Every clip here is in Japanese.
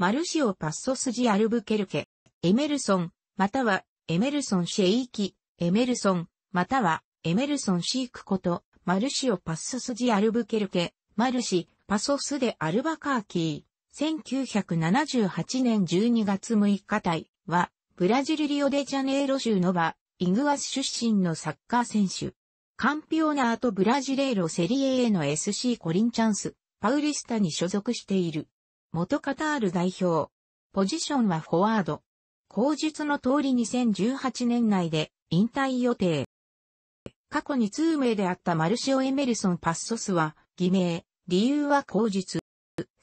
マルシオ・パッソスジ・アルブケルケ、エメルソン、またはエメルソン・シェイキ、エメルソン、またはエメルソン・シークこと、マルシオ・パッソスジ・アルブケルケ、マルシ、パソスでアルバカーキー、1978年12月6日体は、ブラジルリオデジャネイロ州のバ、イグアス出身のサッカー選手。カンピオナートブラジレイロセリエへの SC コリンチャンス、パウリスタに所属している。元カタール代表。ポジションはフォワード。口述の通り2018年内で引退予定。過去に通名であったマルシオ・エメルソン・パッソスは偽名、理由は口述。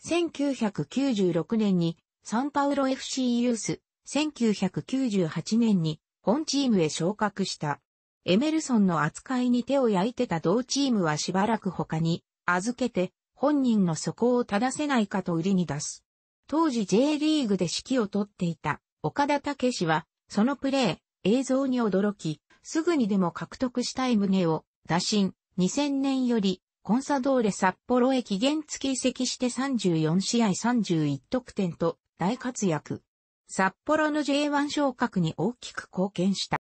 1996年にサンパウロ FC ユース、1998年に本チームへ昇格した。エメルソンの扱いに手を焼いてた同チームはしばらく他に預けて本人の素行を正せないかと売りに出す。当時 J リーグで指揮を取っていた岡田武史は、そのプレー、映像に驚き、すぐにでも獲得したい胸を打診、2000年よりコンサドーレ札幌へ期限付き移籍して34試合31得点と大活躍。札幌の J1 昇格に大きく貢献した。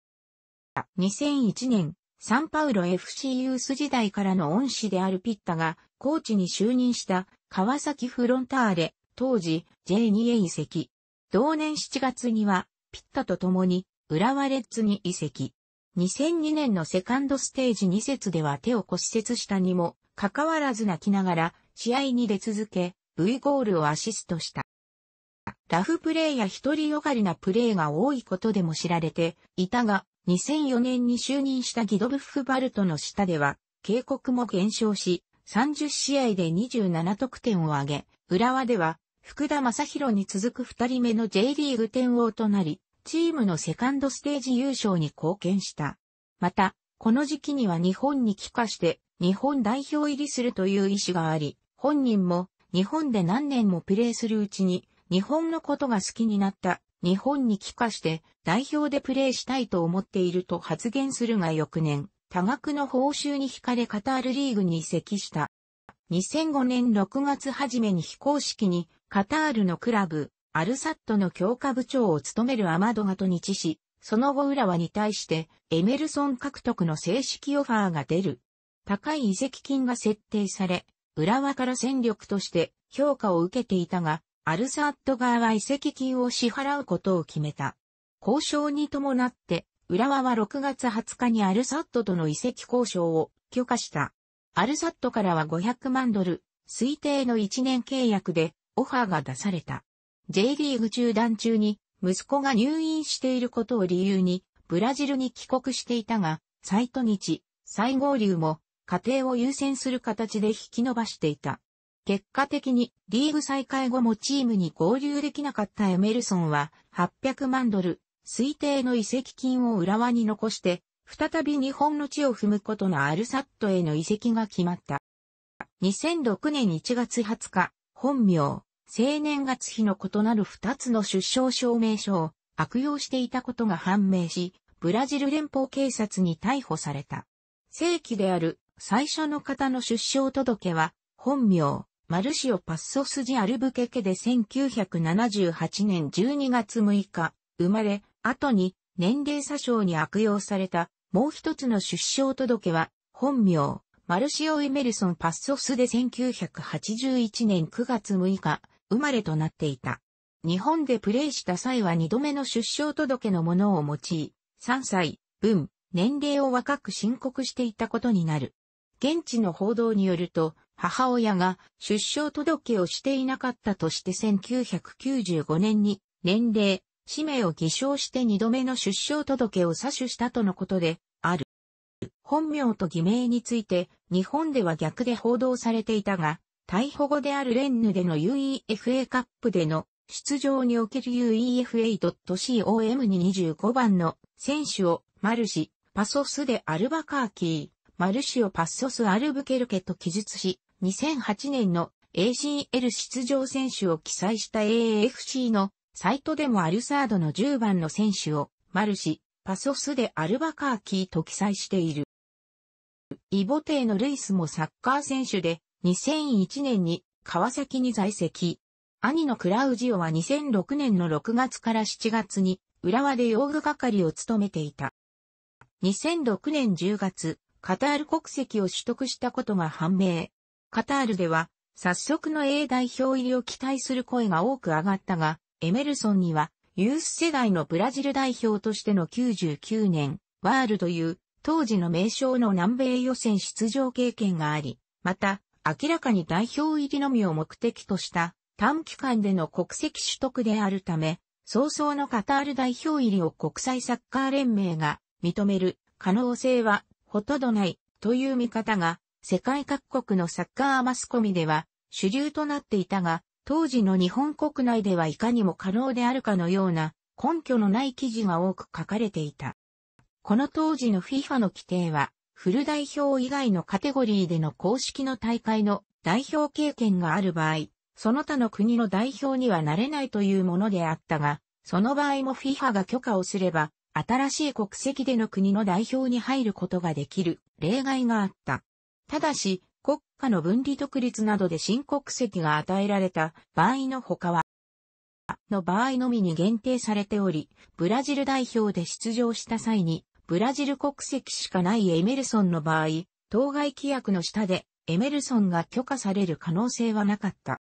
2001年、サンパウロ FC ユース時代からの恩師であるピッタが、コーチに就任した川崎フロンターレ、当時 J2A 移籍。同年7月には、ピッタと共に、浦和レッズに移籍。2002年のセカンドステージ2節では手を骨折したにも、かかわらず泣きながら、試合に出続け、V ゴールをアシストした。ラフプレーや一人よがりなプレーが多いことでも知られていたが、2004年に就任したギドブフバルトの下では、警告も減少し、30試合で27得点を挙げ、浦和では、福田正宏に続く2人目の J リーグ天王となり、チームのセカンドステージ優勝に貢献した。また、この時期には日本に帰化して、日本代表入りするという意思があり、本人も、日本で何年もプレーするうちに、日本のことが好きになった日本に帰化して代表でプレーしたいと思っていると発言するが翌年、多額の報酬に惹かれカタールリーグに移籍した。2005年6月初めに非公式にカタールのクラブ、アルサットの強化部長を務めるアマドガと日し、その後浦和に対してエメルソン獲得の正式オファーが出る。高い移籍金が設定され、浦和から戦力として評価を受けていたが、アルサット側は遺跡金を支払うことを決めた。交渉に伴って、浦和は6月20日にアルサットとの遺跡交渉を許可した。アルサットからは500万ドル、推定の1年契約でオファーが出された。J リーグ中断中に息子が入院していることを理由にブラジルに帰国していたが、再ト日、再合流も家庭を優先する形で引き伸ばしていた。結果的にリーグ再開後もチームに合流できなかったエメルソンは800万ドル、推定の移籍金を浦和に残して、再び日本の地を踏むことのアルサットへの移籍が決まった。2006年1月20日、本名、青年月日の異なる2つの出生証明書を悪用していたことが判明し、ブラジル連邦警察に逮捕された。正規である最初の方の出生届は、本名、マルシオ・パッソスジ・アルブケケで1978年12月6日、生まれ、後に年齢詐称に悪用された、もう一つの出生届は、本名、マルシオ・エメルソン・パッソスで1981年9月6日、生まれとなっていた。日本でプレイした際は二度目の出生届のものを用い、3歳、分、年齢を若く申告していたことになる。現地の報道によると、母親が出生届をしていなかったとして1995年に年齢、氏名を偽証して二度目の出生届を詐取したとのことである。本名と偽名について日本では逆で報道されていたが、逮捕後であるレンヌでの UEFA カップでの出場における UEFA.com に25番の選手をマルシ、パソスでアルバカーキー、マルシオパソスアルブケルケと記述し、2008年の ACL 出場選手を記載した AFC のサイトでもアルサードの10番の選手をマルシ、パソスでアルバカーキーと記載している。イボテーのルイスもサッカー選手で2001年に川崎に在籍。兄のクラウジオは2006年の6月から7月に浦和で用具係を務めていた。2006年10月、カタール国籍を取得したことが判明。カタールでは、早速の A 代表入りを期待する声が多く上がったが、エメルソンには、ユース世代のブラジル代表としての99年、ワールという、当時の名称の南米予選出場経験があり、また、明らかに代表入りのみを目的とした短期間での国籍取得であるため、早々のカタール代表入りを国際サッカー連盟が認める可能性はほとんどないという見方が世界各国のサッカーマスコミでは主流となっていたが、当時の日本国内ではいかにも可能であるかのような根拠のない記事が多く書かれていた。この当時の FIFA の規定は、フル代表以外のカテゴリーでの公式の大会の代表経験がある場合、その他の国の代表にはなれないというものであったが、その場合も FIFA が許可をすれば、新しい国籍での国の代表に入ることができる例外があった。ただし、国家の分離独立などで新国籍が与えられた場合の他は、の場合のみに限定されており、ブラジル代表で出場した際に、ブラジル国籍しかないエメルソンの場合、当該規約の下でエメルソンが許可される可能性はなかった。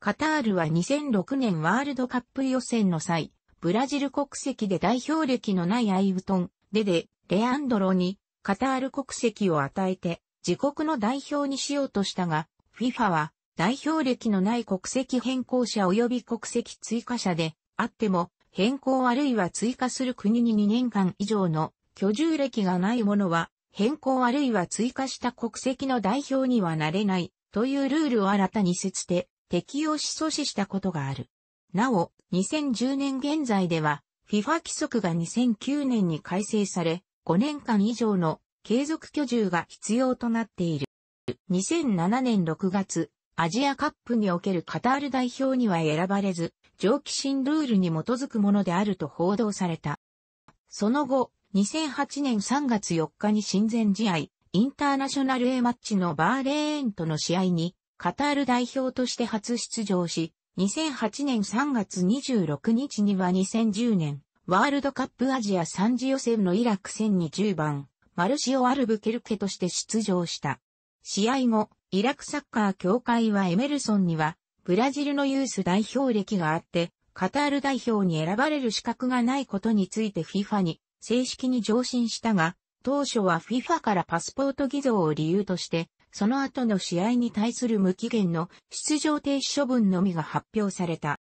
カタールは2006年ワールドカップ予選の際、ブラジル国籍で代表歴のないアイウトン、デデ、レアンドロにカタール国籍を与えて自国の代表にしようとしたが、FIFA は代表歴のない国籍変更者及び国籍追加者であっても、変更あるいは追加する国に2年間以上の居住歴がない者は、変更あるいは追加した国籍の代表にはなれないというルールを新たに設定、適用し阻止したことがある。なお、2010年現在では、FIFA 規則が2009年に改正され、5年間以上の継続居住が必要となっている。2007年6月、アジアカップにおけるカタール代表には選ばれず、上記新ルールに基づくものであると報道された。その後、2008年3月4日に親善試合、インターナショナル A マッチのバーレーンとの試合に、カタール代表として初出場し、2008年3月26日には2010年、ワールドカップアジア3次予選のイラク戦に10番、マルシオ・アルブケルケとして出場した。試合後、イラクサッカー協会はエメルソンには、ブラジルのユース代表歴があって、カタール代表に選ばれる資格がないことについて FIFA に正式に上申したが、当初は FIFA からパスポート偽造を理由として、その後の試合に対する無期限の出場停止処分のみが発表された。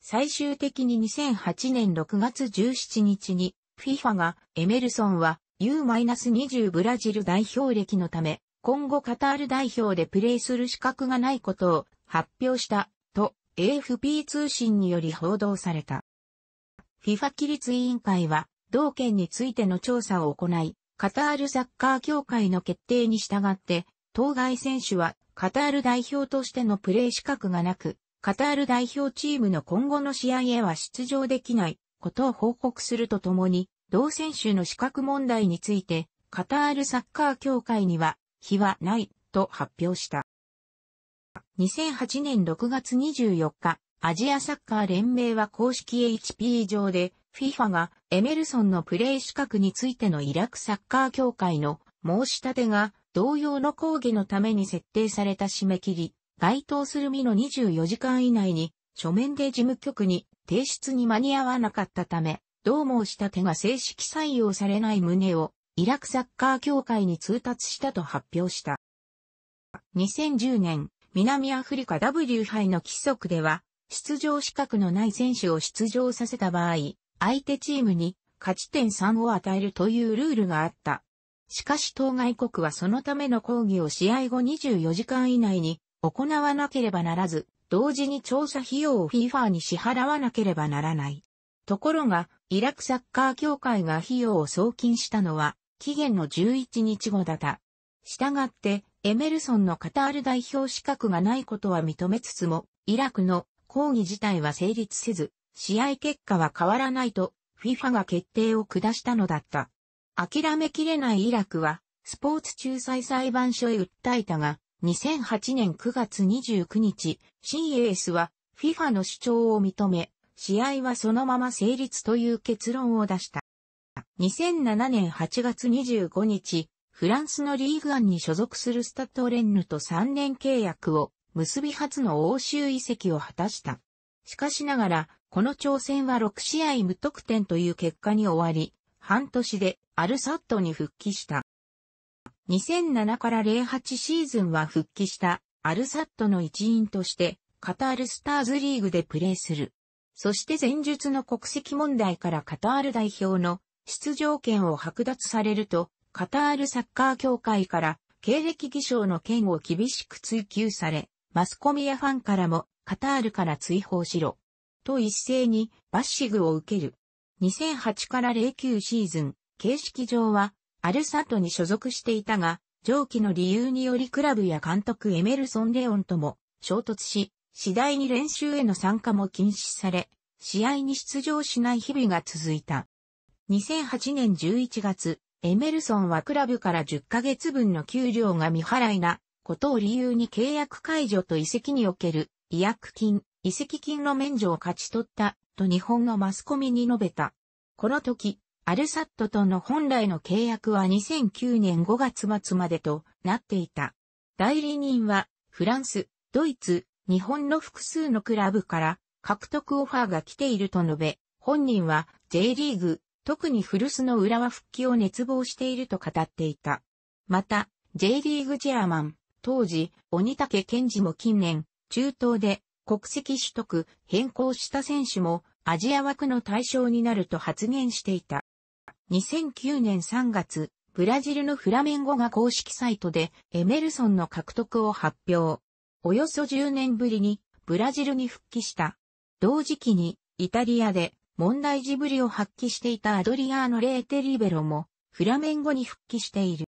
最終的に2008年6月17日に FIFA がエメルソンは U-20 ブラジル代表歴のため、今後カタール代表でプレーする資格がないことを発表した、と AFP 通信により報道された。FIFA 規律委員会は、同件についての調査を行い、カタールサッカー協会の決定に従って、当該選手はカタール代表としてのプレー資格がなく、カタール代表チームの今後の試合へは出場できないことを報告するとともに、同選手の資格問題について、カタールサッカー協会には、非はない、と発表した。2008年6月24日、アジアサッカー連盟は公式 HP 上で、FIFA がエメルソンのプレー資格についてのイラクサッカー協会の申し立てが同様の抗議のために設定された締め切り、該当する身の24時間以内に書面で事務局に提出に間に合わなかったため、どう申した手が正式採用されない旨を、イラクサッカー協会に通達したと発表した。2010年、南アフリカ W 杯の規則では、出場資格のない選手を出場させた場合、相手チームに勝ち点3を与えるというルールがあった。しかし当該国はそのための抗議を試合後24時間以内に行わなければならず、同時に調査費用を FIFA に支払わなければならない。ところが、イラクサッカー協会が費用を送金したのは、期限の11日後だった。したがって、エメルソンのカタール代表資格がないことは認めつつも、イラクの抗議自体は成立せず、試合結果は変わらないと、FIFA が決定を下したのだった。諦めきれないイラクは、スポーツ仲裁裁判所へ訴えたが、2008年9月29日、CAS は FIFA の主張を認め、試合はそのまま成立という結論を出した。2007年8月25日、フランスのリーグアンに所属するスタッドレンヌと3年契約を結び初の欧州移籍を果たした。しかしながら、この挑戦は6試合無得点という結果に終わり、半年でアルサットに復帰した。2007から08シーズンは復帰したアルサットの一員として、カタールスターズリーグでプレーする。そして前述の国籍問題からカタール代表の出場権を剥奪されると、カタールサッカー協会から経歴偽証の件を厳しく追及され、マスコミやファンからもカタールから追放しろ。と一斉にバッシグを受ける。2008から09シーズン、形式上はアルサトに所属していたが、上記の理由によりクラブや監督エメルソン・レオンとも衝突し、次第に練習への参加も禁止され、試合に出場しない日々が続いた。2008年11月、エメルソンはクラブから10ヶ月分の給料が未払いなことを理由に契約解除と遺跡における違約金、遺跡金の免除を勝ち取ったと日本のマスコミに述べた。この時、アルサットとの本来の契約は2009年5月末までとなっていた。代理人はフランス、ドイツ、日本の複数のクラブから獲得オファーが来ていると述べ、本人は J リーグ、特に古巣の浦和復帰を熱望していると語っていた。また、J リーグジェアマン、当時、鬼竹健二も近年、中東で国籍取得、変更した選手もアジア枠の対象になると発言していた。2009年3月、ブラジルのフラメンゴが公式サイトでエメルソンの獲得を発表。およそ10年ぶりにブラジルに復帰した。同時期にイタリアで問題児ぶりを発揮していたアドリアーノ・レーテリベロもフラメンゴに復帰している。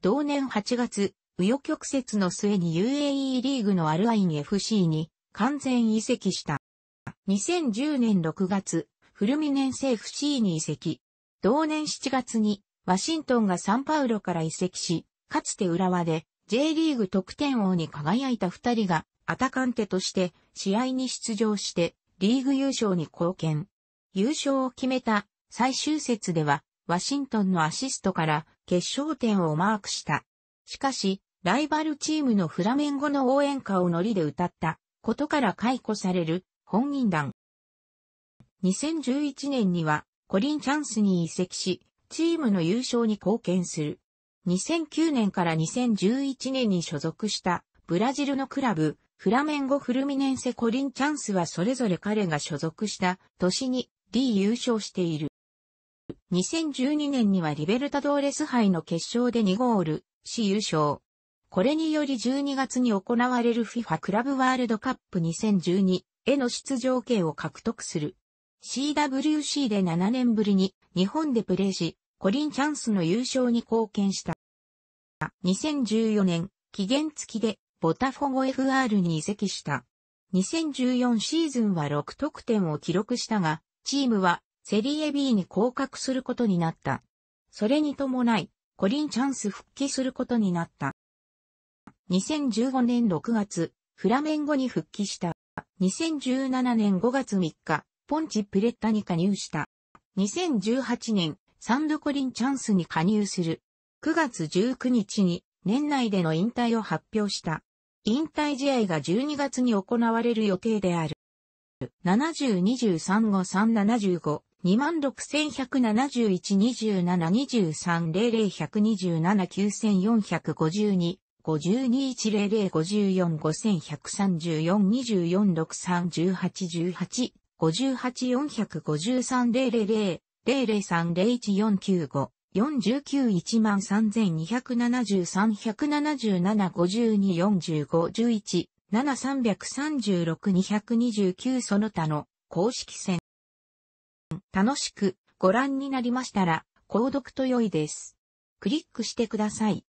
同年8月、右翼曲折の末に UAE リーグのアルアイン FC に完全移籍した。2010年6月、フルミネンセ FC に移籍。同年7月にワシントンがサンパウロから移籍し、かつて浦和で J リーグ得点王に輝いた二人が、アタカンテとして試合に出場して、リーグ優勝に貢献。優勝を決めた最終節では、ワシントンのアシストから決勝点をマークした。しかし、ライバルチームのフラメンゴの応援歌をノリで歌ったことから解雇される本人団。2011年にはコリンチャンスに移籍し、チームの優勝に貢献する。2009年から2011年に所属したブラジルのクラブ、フラメンゴ・フルミネンセ・コリンチャンスはそれぞれ彼が所属した年に D 優勝している。2012年にはリベルタドーレス杯の決勝で2ゴール、し優勝。これにより12月に行われる FIFA クラブワールドカップ2012への出場権を獲得する。CWC で7年ぶりに日本でプレーし、コリンチャンスの優勝に貢献した。2014年、期限付きでボタフォゴ FR に移籍した。2014シーズンは6得点を記録したが、チームはセリエ B に降格することになった。それに伴い、コリンチャンス復帰することになった。2015年6月、フラメンゴに復帰した。2017年5月3日、ポンチプレッタに加入した。2018年、サンドコリンチャンスに加入する。9月19日に年内での引退を発表した。引退試合が12月に行われる予定である。7 0 2 5 3 7 5 2 6 7 2 1 2 7 2 3 0 0 1 2 7 9 4 0 0 5 2 1 0 0 5 4 5 1 3 4 5 4 6 3 4 2 4 1 8 1 8 5 8 4 5 3 0 0 0 00301495 4 9百3 2 7 3十7 7 5 2十一七1 1 7 3 3 6百二2 9その他の公式戦。楽しくご覧になりましたら、購読と良いです。クリックしてください。